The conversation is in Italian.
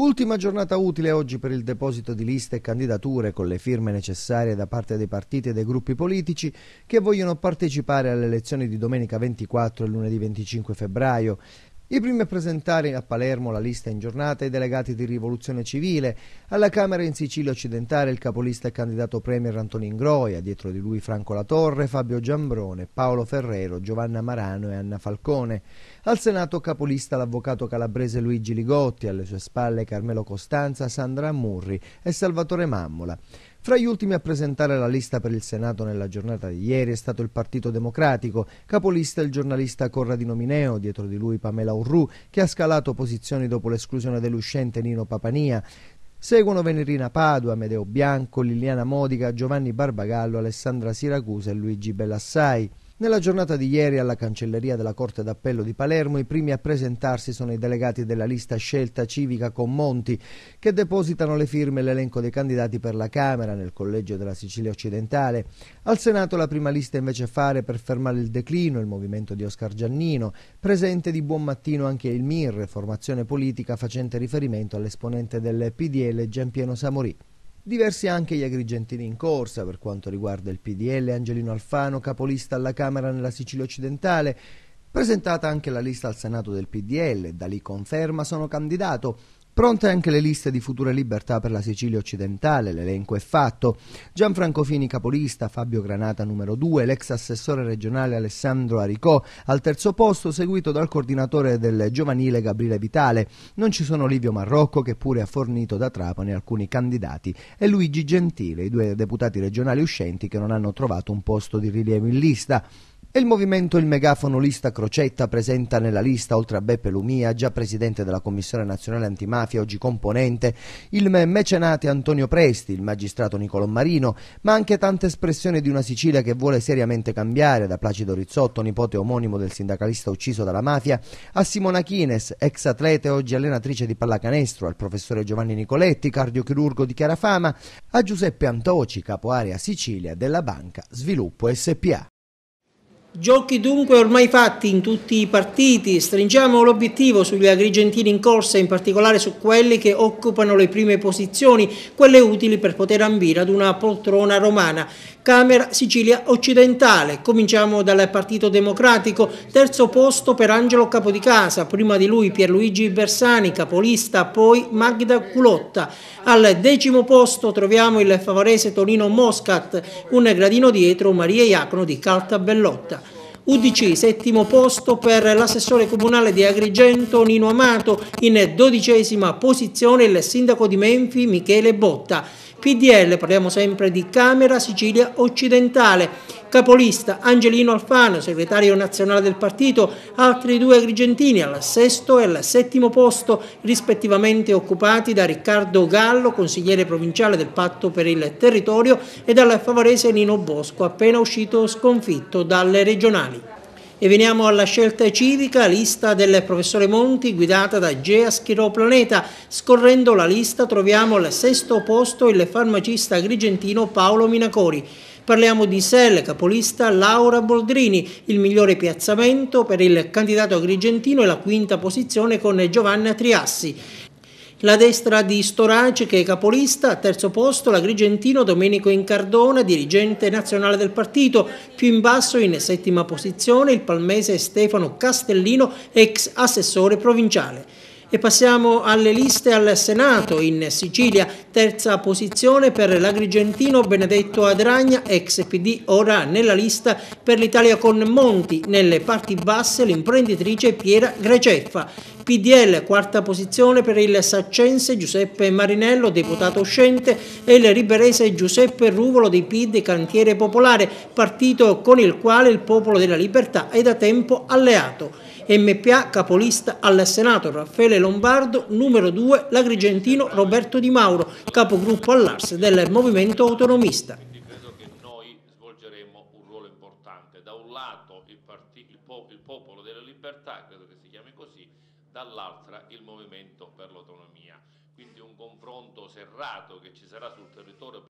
Ultima giornata utile oggi per il deposito di liste e candidature con le firme necessarie da parte dei partiti e dei gruppi politici che vogliono partecipare alle elezioni di domenica 24 e lunedì 25 febbraio. I primi a presentare a Palermo la lista in giornata i delegati di Rivoluzione Civile, alla Camera in Sicilia occidentale il capolista e candidato premier Antonin Groia, dietro di lui Franco Latorre, Fabio Giambrone, Paolo Ferrero, Giovanna Marano e Anna Falcone. Al Senato capolista l'avvocato calabrese Luigi Ligotti, alle sue spalle Carmelo Costanza, Sandra Ammurri e Salvatore Mammola. Fra gli ultimi a presentare la lista per il Senato nella giornata di ieri è stato il Partito Democratico, capolista il giornalista Corradino Mineo, dietro di lui Pamela Urru, che ha scalato posizioni dopo l'esclusione dell'uscente Nino Papania. Seguono Venerina Padua, Medeo Bianco, Liliana Modica, Giovanni Barbagallo, Alessandra Siracusa e Luigi Bellassai. Nella giornata di ieri alla cancelleria della Corte d'Appello di Palermo i primi a presentarsi sono i delegati della lista scelta civica con Monti che depositano le firme e l'elenco dei candidati per la Camera nel collegio della Sicilia occidentale. Al Senato la prima lista invece fare per fermare il declino il movimento di Oscar Giannino, presente di buon mattino anche il MIR, formazione politica facente riferimento all'esponente del PDL Giampiero Samorì. Diversi anche gli agrigentini in corsa per quanto riguarda il PDL Angelino Alfano, capolista alla Camera nella Sicilia occidentale. Presentata anche la lista al Senato del PDL, da lì conferma sono candidato. Pronte anche le liste di future libertà per la Sicilia occidentale, l'elenco è fatto. Gianfranco Fini capolista, Fabio Granata numero 2, l'ex assessore regionale Alessandro Aricò al terzo posto, seguito dal coordinatore del giovanile Gabriele Vitale. Non ci sono Livio Marrocco che pure ha fornito da Trapani alcuni candidati e Luigi Gentile, i due deputati regionali uscenti che non hanno trovato un posto di rilievo in lista. E il movimento Il Megafono Lista Crocetta presenta nella lista, oltre a Beppe Lumia, già presidente della Commissione Nazionale Antimafia, oggi componente, il mecenate Antonio Presti, il magistrato Nicolò Marino, ma anche tante espressioni di una Sicilia che vuole seriamente cambiare, da Placido Rizzotto, nipote omonimo del sindacalista ucciso dalla mafia, a Simona Chines, ex atleta e oggi allenatrice di pallacanestro, al professore Giovanni Nicoletti, cardiochirurgo di Chiarafama, a Giuseppe Antoci, capo area Sicilia della Banca Sviluppo SPA. Giochi dunque ormai fatti in tutti i partiti, stringiamo l'obiettivo sugli agrigentini in corsa, in particolare su quelli che occupano le prime posizioni, quelle utili per poter ambire ad una poltrona romana. Camera Sicilia Occidentale, cominciamo dal Partito Democratico, terzo posto per Angelo Capodicasa, prima di lui Pierluigi Bersani, capolista, poi Magda Culotta. Al decimo posto troviamo il favorese Tonino Moscat, un gradino dietro Maria Iacono di Caltabellotta. UDC, settimo posto per l'assessore comunale di Agrigento Nino Amato, in dodicesima posizione il sindaco di Menfi Michele Botta. PDL, parliamo sempre di Camera Sicilia Occidentale, capolista Angelino Alfano, segretario nazionale del partito, altri due agrigentini al sesto e al settimo posto rispettivamente occupati da Riccardo Gallo, consigliere provinciale del patto per il territorio e dal favorese Nino Bosco appena uscito sconfitto dalle regionali. E veniamo alla scelta civica, lista del professore Monti guidata da Gea Schiroplaneta. Scorrendo la lista troviamo al sesto posto il farmacista agrigentino Paolo Minacori. Parliamo di SEL, capolista Laura Boldrini, il migliore piazzamento per il candidato agrigentino e la quinta posizione con Giovanna Triassi. La destra di Storaci che è capolista, terzo posto l'agrigentino Domenico Incardona, dirigente nazionale del partito, più in basso in settima posizione il palmese Stefano Castellino, ex assessore provinciale. E passiamo alle liste al Senato in Sicilia, terza posizione per l'agrigentino Benedetto Adragna, ex PD, ora nella lista per l'Italia con Monti, nelle parti basse l'imprenditrice Piera Greceffa. PDL, quarta posizione per il Saccense Giuseppe Marinello, deputato uscente, e il Riberese Giuseppe Ruvolo di PID Cantiere Popolare, partito con il quale il Popolo della Libertà è da tempo alleato. MPA capolista al Senato Raffaele Lombardo, numero 2 l'agrigentino Roberto Di Mauro, capogruppo all'Ars del Movimento Autonomista. Quindi credo che noi svolgeremo un ruolo importante. Da un lato il, il, po il popolo della libertà, credo che si chiami così, dall'altra il movimento per l'autonomia. Quindi un confronto serrato che ci sarà sul territorio